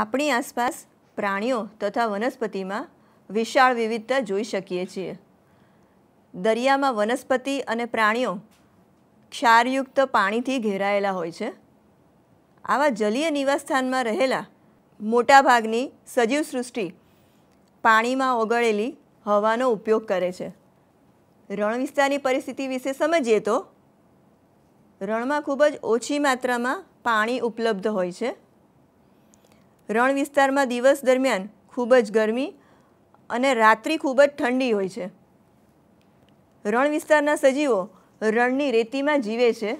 આપણી આસપાસ પ્રાણીઓ તથા વનસ્પતિમાં વિશાળ વિવિધતા જોઈ શકીએ છીએ દરિયામાં વનસ્પતિ અને પ્રાણીઓ ક્ષારયુક્ત પાણીથી ઘેરાયેલા હોય છે આવા જલીય નિવાસસ્થાનમાં રહેલા મોટાભાગની સજીવ સૃષ્ટિ પાણીમાં ઓગળેલી હવાનો ઉપયોગ કરે છે રણ વિસ્તારની પરિસ્થિતિ વિશે સમજીએ તો રણમાં ખૂબ જ ઓછી માત્રામાં પાણી ઉપલબ્ધ હોય છે રણ વિસ્તારમાં દિવસ દરમિયાન ખૂબ જ ગરમી અને રાત્રિ ખૂબ જ ઠંડી હોય છે રણ વિસ્તારના સજીવો રણની રેતીમાં જીવે છે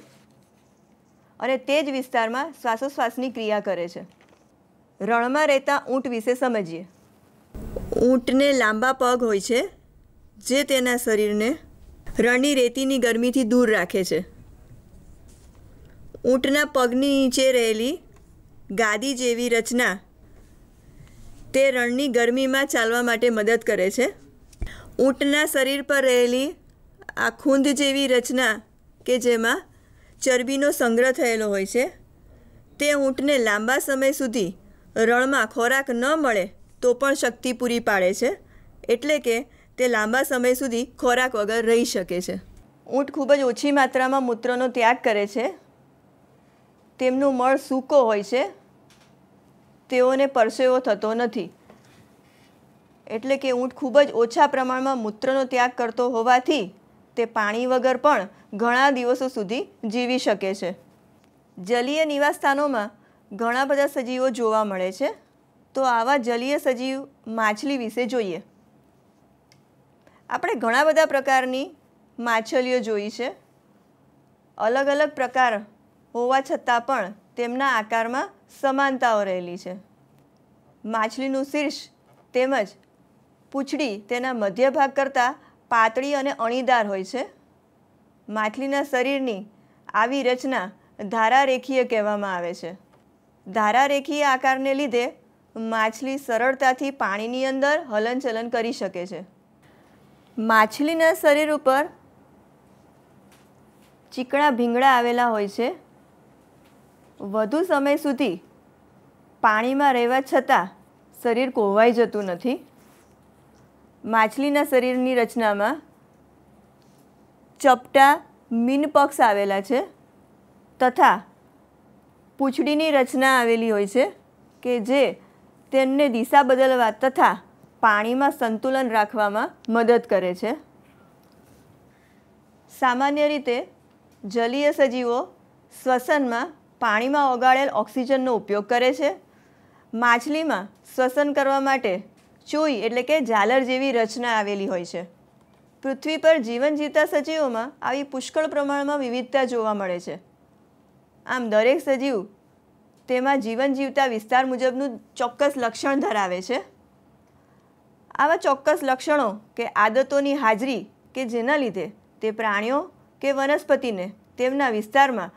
અને તે જ વિસ્તારમાં શ્વાસોશ્વાસની ક્રિયા કરે છે રણમાં રહેતા ઊંટ વિશે સમજીએ ઊંટને લાંબા પગ હોય છે જે તેના શરીરને રણની રેતીની ગરમીથી દૂર રાખે છે ઊંટના પગની નીચે રહેલી ગાદી જેવી રચના તે રણની ગરમીમાં ચાલવા માટે મદદ કરે છે ઊંટના શરીર પર રહેલી આ ખૂંદ જેવી રચના કે જેમાં ચરબીનો સંગ્રહ થયેલો હોય છે તે ઊંટને લાંબા સમય સુધી રણમાં ખોરાક ન મળે તો પણ શક્તિ પૂરી પાડે છે એટલે કે તે લાંબા સમય સુધી ખોરાક વગર રહી શકે છે ઊંટ ખૂબ જ ઓછી માત્રામાં મૂત્રનો ત્યાગ કરે છે તેમનું મળ સૂકો હોય છે તેઓને પરસેવો થતો નથી એટલે કે ઊંટ ખૂબ જ ઓછા પ્રમાણમાં મૂત્રનો ત્યાગ કરતો હોવાથી તે પાણી વગર પણ ઘણા દિવસો સુધી જીવી શકે છે જલીય નિવાસસ્થાનોમાં ઘણા બધા સજીવો જોવા મળે છે તો આવા જલીય સજીવ માછલી વિશે જોઈએ આપણે ઘણા બધા પ્રકારની માછલીઓ જોઈ છે અલગ અલગ પ્રકાર હોવા છતાં પણ તેમના આકારમાં સમાનતાઓ રહેલી છે માછલીનું શીર્ષ તેમજ પૂંછડી તેના મધ્ય ભાગ કરતાં પાતળી અને અણીદાર હોય છે માછલીના શરીરની આવી રચના ધારારેખીય કહેવામાં આવે છે ધારારેખીય આકારને લીધે માછલી સરળતાથી પાણીની અંદર હલનચલન કરી શકે છે માછલીના શરીર ઉપર ચીકણા ભીંગડા આવેલા હોય છે વધુ સમય સુધી પાણીમાં રહેવા છતાં શરીર કોહવાઈ જતું નથી માછલીના શરીરની રચનામાં ચપટા મીનપક્ષ આવેલા છે તથા પૂંછડીની રચના આવેલી હોય છે કે જે તેમને દિશા બદલવા તથા પાણીમાં સંતુલન રાખવામાં મદદ કરે છે સામાન્ય રીતે જલીય સજીવો શ્વસનમાં પાણીમાં ઓગાળેલ ઓક્સિજનનો ઉપયોગ કરે છે માછલીમાં શ્વસન કરવા માટે ચોઈ એટલે કે ઝાલર જેવી રચના આવેલી હોય છે પૃથ્વી પર જીવન જીવતા સજીવોમાં આવી પુષ્કળ પ્રમાણમાં વિવિધતા જોવા મળે છે આમ દરેક સજીવ તેમાં જીવન જીવતા વિસ્તાર મુજબનું ચોક્કસ લક્ષણ ધરાવે છે આવા ચોક્કસ લક્ષણો કે આદતોની હાજરી કે જેના લીધે તે પ્રાણીઓ કે વનસ્પતિને તેમના વિસ્તારમાં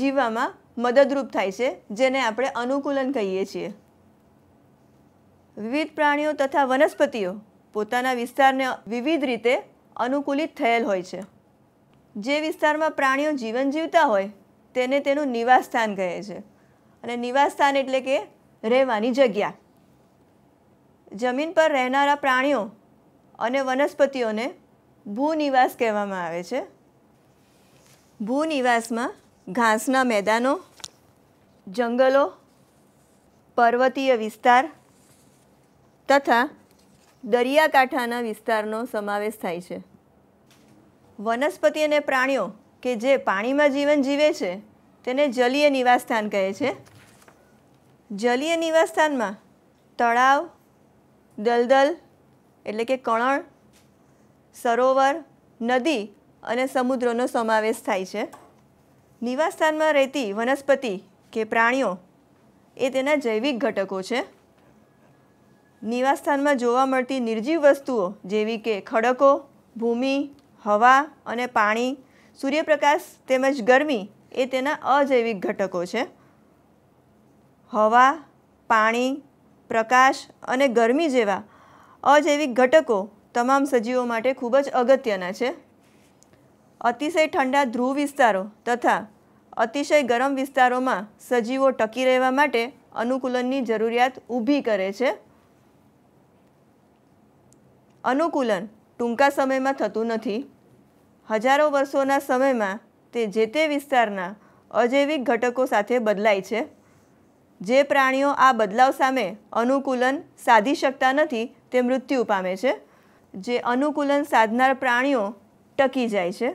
જીવવામાં મદદરૂપ થાય છે જેને આપણે અનુકૂલન કહીએ છીએ વિવિધ પ્રાણીઓ તથા વનસ્પતિઓ પોતાના વિસ્તારને વિવિધ રીતે અનુકૂલિત થયેલ હોય છે જે વિસ્તારમાં પ્રાણીઓ જીવન જીવતા હોય તેને તેનું નિવાસસ્થાન કહે છે અને નિવાસસ્થાન એટલે કે રહેવાની જગ્યા જમીન પર રહેનારા પ્રાણીઓ અને વનસ્પતિઓને ભૂનિવાસ કહેવામાં આવે છે ભૂનિવાસમાં ઘાસના મેદાનો જંગલો પર્વતીય વિસ્તાર તથા દરિયાકાંઠાના વિસ્તારનો સમાવેશ થાય છે વનસ્પતિ અને પ્રાણીઓ કે જે પાણીમાં જીવન જીવે છે તેને જલીય નિવાસસ્થાન કહે છે જલીય નિવાસસ્થાનમાં તળાવ દલદલ એટલે કે કળણ સરોવર નદી અને સમુદ્રનો સમાવેશ થાય છે નિવાસસ્થાનમાં રહેતી વનસ્પતિ કે પ્રાણીઓ એ તેના જૈવિક ઘટકો છે નિવાસસ્થાનમાં જોવા મળતી નિર્જીવ વસ્તુઓ જેવી કે ખડકો ભૂમિ હવા અને પાણી સૂર્યપ્રકાશ તેમજ ગરમી એ તેના અજૈવિક ઘટકો છે હવા પાણી પ્રકાશ અને ગરમી જેવા અજૈવિક ઘટકો તમામ સજીવો માટે ખૂબ જ અગત્યના છે અતિશય ઠંડા ધ્રુવ વિસ્તારો તથા અતિશય ગરમ વિસ્તારોમાં સજીવો ટકી રહેવા માટે અનુકૂલનની જરૂરિયાત ઊભી કરે છે અનુકૂલન ટૂંકા સમયમાં થતું નથી હજારો વર્ષોના સમયમાં તે જે તે વિસ્તારના અજૈવિક ઘટકો સાથે બદલાય છે જે પ્રાણીઓ આ બદલાવ સામે અનુકૂલન સાધી શકતા નથી તે મૃત્યુ પામે છે જે અનુકૂલન સાધનાર પ્રાણીઓ ટકી જાય છે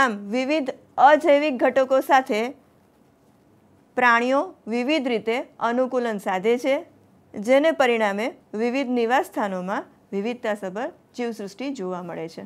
આમ વિવિધ અજૈવિક ઘટકો સાથે પ્રાણીઓ વિવિધ રીતે અનુકૂલન સાધે છે જેને પરિણામે વિવિધ નિવાસસ્થાનોમાં વિવિધતાસભર જીવસૃષ્ટિ જોવા મળે છે